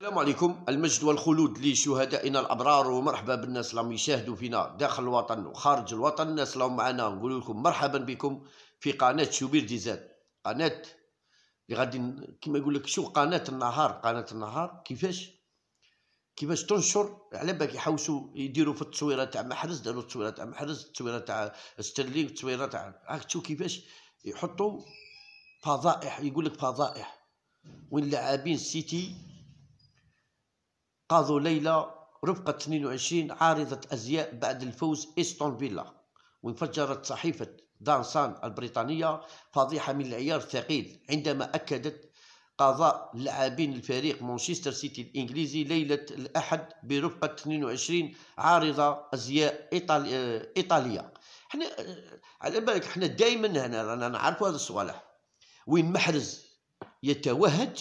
السلام عليكم المجد والخلود لشهدائنا الابرار ومرحبا بالناس اللي يشاهدوا فينا داخل الوطن وخارج الوطن الناس اللي معنا نقول لكم مرحبا بكم في قناه شوبير ديزاد قناه اللي غادي كما يقول لك شو قناه النهار قناه النهار كيفاش كيفاش تنشر على بالك يحوسوا يديروا في التصويره تاع محرز داروا التصويره تاع محرز التصويره تاع ستيرلينغ التصويره تاع راك تشوف كيفاش يحطوا فضائح يقول لك فضائح وين لاعبين سيتي قاضوا ليلة رفقة 22 عارضة أزياء بعد الفوز إستون فيلا وانفجرت صحيفة دانسان البريطانية فضيحة من العيار الثقيل عندما أكدت قضاء لاعبين الفريق مانشستر سيتي الإنجليزي ليلة الأحد برفقة 22 عارضة أزياء إيطالي... إيطالية حنا على بالك حنا دائما هنا رانا نعرفوا هذا الصوالح وين محرز يتوهج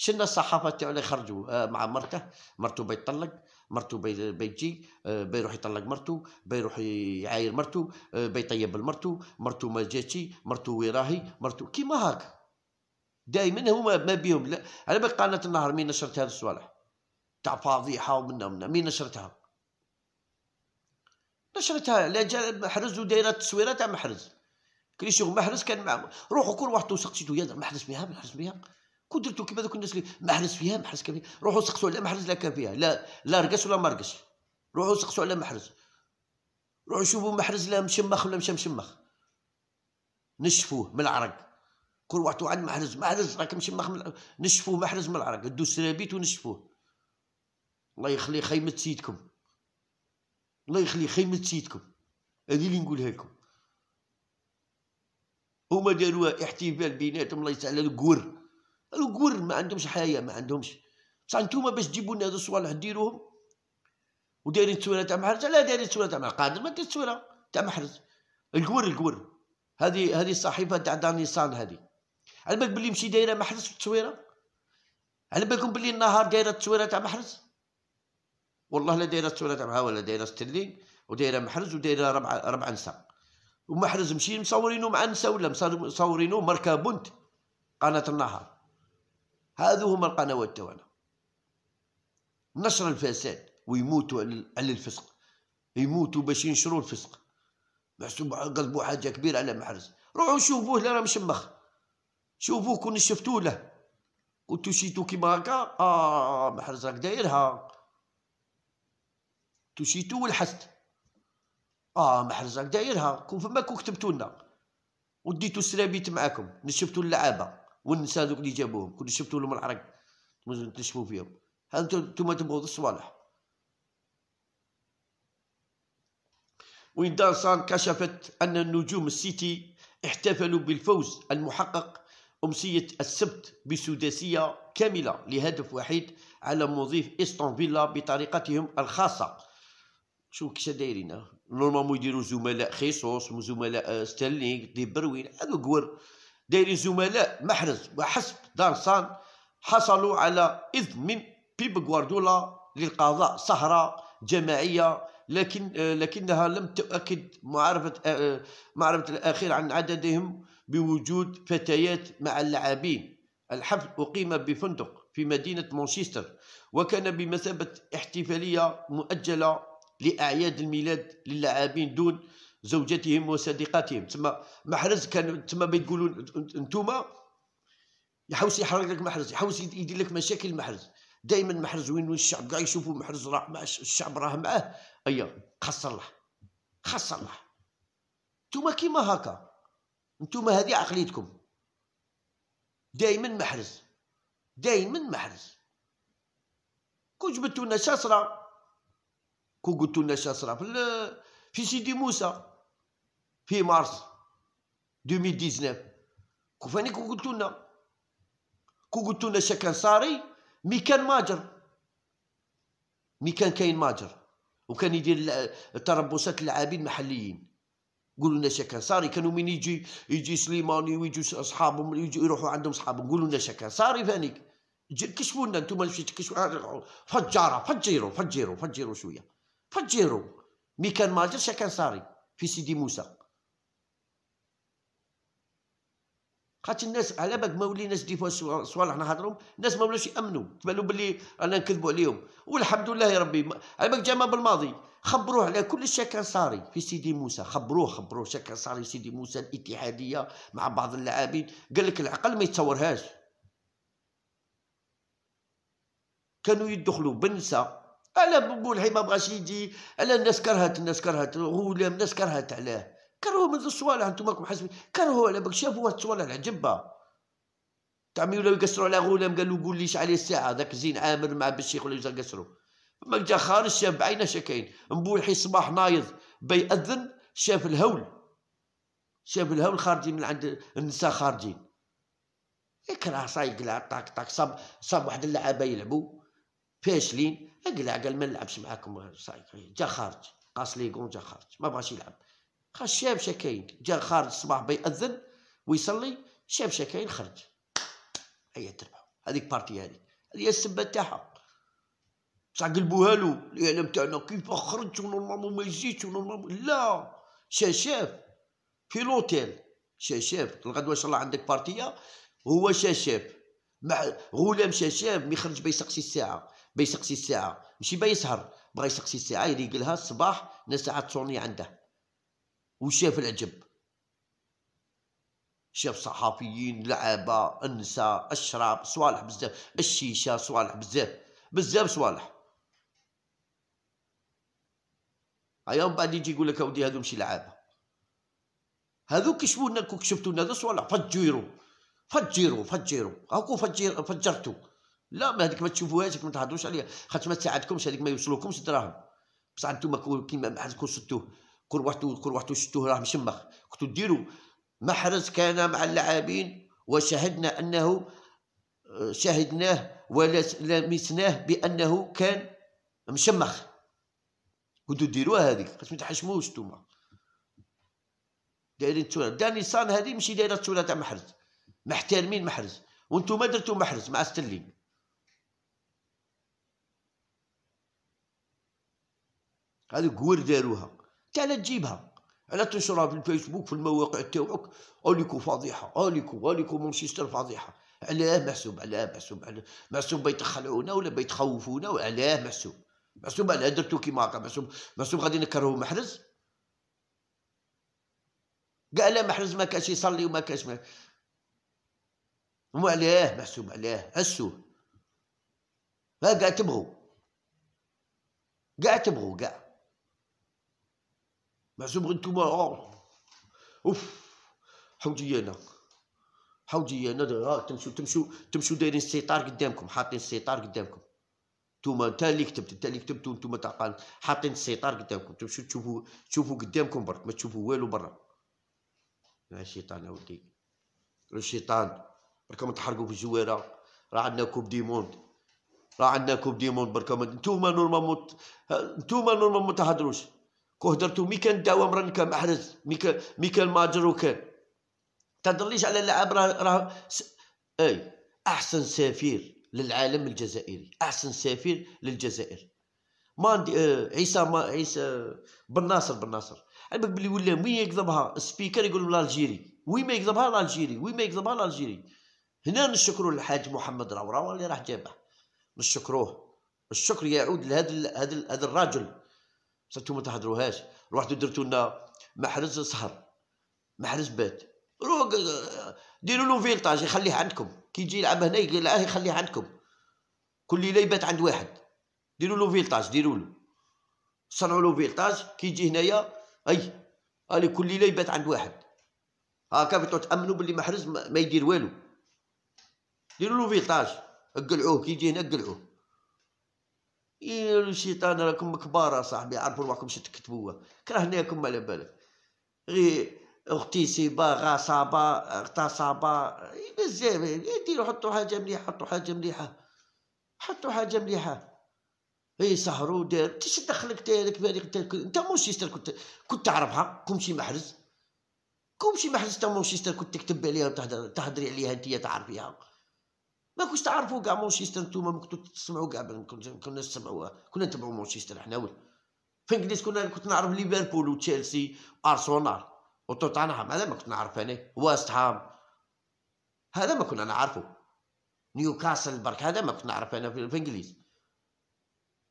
شلنا الصحافه تاعو اللي خرجوا آه، مع مرته مرته بيطلق مرته بي بيجي آه، بيروح يطلق مرته بيروح يعاير مرته آه، بيطيب لمرته مرته ما جاتش مرته وراهي مرته كيما هاك دائما هما ما بيهم لا على بالك قناه النهر مين نشرت هذا الصوالح تاع فضيحه ومنا ومنا مين نشرتها نشرتها لا جا محرز ودايره التصويره تاع محرز كليشيغ محرز كان معاهم روحوا كل واحد توثق يا محرز بها محرز بها كون درتو كيما ذوك الناس اللي ما حرس فيها ما حرس روحوا سقسوا على محرز لا كان فيها لا لا رقص ولا ما رقص روحوا سقسوا على محرز روحوا شوفوا محرز لا مشمخ ولا مشى مشمخ نشفوه من العرق كل واحد عند محرز محرز راك مشمخ من نشفوه محرز من العرق دو سرابيت ونشفوه الله يخلي خيمة سيدكم الله يخلي خيمة سيدكم هذه اللي نقولها لكم هما داروها احتفال بيناتهم الله يسهل الكور القور ما عندهمش حياه ما عندهمش بصح نتوما باش تجيبوا لنا هذو الصوالح ديروهم ودايرين التصويره تاع محرز لا دايرين التصويره تاع قادر ما دير التصويره تاع محرز القور القور هذه هذه الصحيفه تاع دانيسان هذه على بالك بلي مشي دايره محرز في التصويره على بالكم بلي النهار دايره التصويره تاع محرز والله لا دايره التصويره تاع ولا دايره سترلينغ ودايره محرز ودايره ربع ربع نساء ومحرز مشي مصورينو مع نساء ولا مصورينو مركبونت قناه النهر هذو هما القنوات تاعنا نشر الفساد ويموتوا على الفسق يموتوا باش ينشروا الفسق محسوب قلبوا حاجه كبيره على محرز روحوا شوفوه لا راه مشمخ شوفوه كون شفتوه له كنتو شيتو كيما هكا اه محرز راك دايرها شيتو والحست اه محرز راك دايرها كون فما كون كتبتولنا لنا وديتو السرابيت معاكم نشفتو اللعابه والنساء ذوك اللي جابوهم كل شفتوا لهم العرق تشفوا فيهم هل انتم تبغوا الصوالح وين سان كشفت أن النجوم السيتي احتفلوا بالفوز المحقق أمسية السبت بسداسية كاملة لهدف وحيد على مضيف إستون فيلا بطريقتهم الخاصة شو كيش دايرين نورمالمون يديروا زملاء خيسوس وزملاء ستانلينغ دي بروين هذو قور دايرين زملاء محرز وحسب دارسان حصلوا على إذن من بيب غوارديولا للقضاء سهرة جماعية لكن آه، لكنها لم تؤكد معرفة آه، آه، معرفة الأخير عن عددهم بوجود فتيات مع اللاعبين الحفل أقيم بفندق في مدينة مانشستر وكان بمثابة احتفالية مؤجلة لأعياد الميلاد للاعبين دون زوجتهم وصديقاتهم تما محرز كان تما بيقولوا انتوما يحوس يحرق لك محرز يحوس يدير لك مشاكل محرز دائما محرز وين الشعب كاع يشوفوا محرز راه مع الشعب راه معاه ايا خاص الله خاص الله انتوما كيما هكا انتوما هذه عقليتكم دائما محرز دائما محرز كون جبدتو لنا شاسره كون قلتو لنا شاسره في سيدي موسى في مارس 2019 كوفاني كو قلتو لنا كو قلتو لنا شكان صاري مي كان ماجر مي كان كاين ماجر وكان يدير تربصات اللاعبين المحليين قولوا لنا شكان صاري كانوا من يجي يجي سليماني ويجوا اصحابهم يجي يروحوا عندهم اصحابهم قولوا لنا شكان صاري فانيك كشفوا لنا انتم اللي تكشفوا فجاره فجيروا فجيروا فجيروا شويه فجيروا مي كان ماجر شكان صاري في سيدي موسى خاطش الناس على بالك ما وليناش دي فوا صوالح نهضرهم الناس ما ولاوش يامنوا تبانوا باللي رانا نكذبوا عليهم والحمد لله يا ربي على بالك جا بالماضي خبروه على كل شيء كان صاري في سيدي موسى خبروه خبروه شيء كان صاري سيدي موسى الاتحاديه مع بعض اللاعبين قال لك العقل ما يتصورهاش كانوا يدخلوا بنسى على بقول حي ما بغاش يجي على الناس كرهت الناس كرهت غلام الناس كرهت علاه كرهوا منذ الصوالح انتم راكم حاسبين كرهوا على بالك شافوا واحد الصوالح العجبه تعمي ولاو يقصروا على غلام قالوا قول ليش عليه الساعه ذاك زين عامر مع بالشيخ ولا يجا قصروا ما جا خارج شاف بعينه شكاين مبوحي صباح نايض بيأذن شاف الهول شاف الهول خارجين من عند النساء خارجين يكره صايق لعب طاك طاك صاب صاب واحد اللعابه يلعبوا فاشلين اقلع قال ما نلعبش معاكم صايق جا خارج قاص لي جا خارج ما بغاش يلعب قال شاب شكاين جا خارج الصباح بيأذن ويصلي شاب شكاين خرج هيا تربحوا هذيك بارتي هذيك هذه السبه تاعها بصح قلبوها له الاعلام تاعنا كيف خرج ونورمالمون ما يجيش ونورمالمون لا شاشاف في لوتيل شاشاف الغدوه ان شاء الله عندك بارتيه هو شاشاف مع غلام شاشاف ما يخرج بيسقسي الساعه بيسقسي الساعه ماشي بيسهر بغا يسقسي الساعه يريقلها الصباح ناس ساعه تصوني عنده وشاف العجب شاف صحافيين لعبة النساء الشراب صوالح بزاف الشيشة صوالح بزاف بزاف صوالح هيا أيوة، من بعد يجي يقول لك اودي هادو ماشي لعابة هادو كشفو لنا كشفتو لنا هذا صوالح فجيرو فجيرو فجيرو هاكو فجر فجرتو لا ما هذيك ما تشوفوهاش ما تهضروش عليها خاطر ما تساعدكمش هذيك ما يوصلوكمش دراهم بصح انتوما كيما كون صدتوه كل واحد كل واحد شتوه راه مشمخ كنتو ديروا محرز كان مع اللاعبين وشهدنا انه آه، شهدناه ولمسناه بانه كان مشمخ كنتو ديروها هذيك خاصكم تحشموش نتوما دايرين التورة داني صان هذه ماشي دايره التورة تاع محرز محترمين محرز وانتو ما درتو محرز مع ستلين هذه كور داروها انت لا تجيبها على تنشرها في الفيسبوك في المواقع تاعك اوليكو فضيحه اوليكو اوليكو مانشستر فضيحه علاه محسوب علاه محسوب علاه محسوب بيتخلعونا ولا بيتخوفونا علاه محسوب محسوب علاه درتو كيما هكا محسوب محسوب غادي نكرهو محرز قاع لا محرز ما كانش يصلي وما كانش ما علاه محسوب علاه هسوه ها قاع تبغوا قاع تبغوا قاع ما غير نتوما اوف حوجي انا حوجي انا تمشوا آه، تمشوا تمشوا دايرين السيطار قدامكم حاطين السيطار قدامكم نتوما نتا اللي كتبت نتا اللي كتبتو نتوما تعقل حاطين السيطار قدامكم تمشوا تشوفوا تشوفوا قدامكم برك ما تشوفوا والو برا يا شيطان اودي الشيطان راكم تحرقوا في الزويره راه عندنا كوب دي موند راه عندنا كوب دي موند برك نتوما نورمالمون نتوما نورمالمون تهدروش كو هدرتو مي كان داوم راه كان محرز مي كان مي كان ماجر وكان تهضرليش على اللاعب راه اي احسن سفير للعالم الجزائري احسن سفير للجزائر ماندي آه عيسى ما عيسى بن ناصر بن ناصر علمك بلي ولا وين يكذبها السبيكر يقول الجيري وين ما يكذبها الجيري وين ما يكذبها الجيري هنا نشكروا الحاج محمد راو اللي راح جابه نشكروه الشكر يعود لهذا هذا الرجل صرتو ما تهضروهاش روحتو درتو لنا محرز سهر محرز بات روح ديروا له فيلتاج يخليه عندكم كي يجي يلعب هنا آه، يخليه عندكم كل ليله يبات عند واحد ديروا له فيلتاج ديروا له صنعوا له فيلتاج كي يجي هنايا اي الي كل ليله يبات عند واحد هاكا بتو تامنوا باللي محرز ما يدير والو ديروا له فيلتاج قلعوه كي يجي هنا قلعوه إيه، الشيطان راكم كبار صاحبي عارفوا رواحكم شنو تكتبوه كرهناكم على بالك غير اختي سيبا غصابة اغتصابة إيه، بزاف يديروا إيه، حطوا حاجة مليحة حطوا حاجة مليحة حطوا حاجة مليحة اي سهروا دار تيش دخلك تالك بالك انت مانشستر كنت كنت تعرفها كومشي محرز كومشي محرز مو مانشستر كنت تكتب عليها وتهدري عليها انت تعرفيها ما كنتش تعرفوا كاع مانشستر نتوما ما كنتو تسمعوا كاع كنا نسمعوها كنا نتبعوا مانشستر حناول في انجليز كنا كنت نعرف ليفربول وتشيلسي ارسنال وتوتنهام هذا ما كنت نعرف انا ويست هام هذا ما كنا نعرفو نيوكاسل برك هذا ما كنت نعرف انا في الانجليز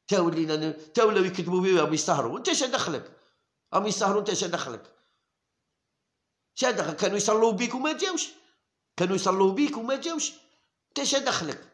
تا ولينا تا ولاو يكتبوا بيه راهم يسهروا انت اش دخلك راهم يسهروا انت اش دخلك دخلك كانوا يصلوا بيك وما جاوش كانوا يصلوا بيك وما جاوش تش دخلك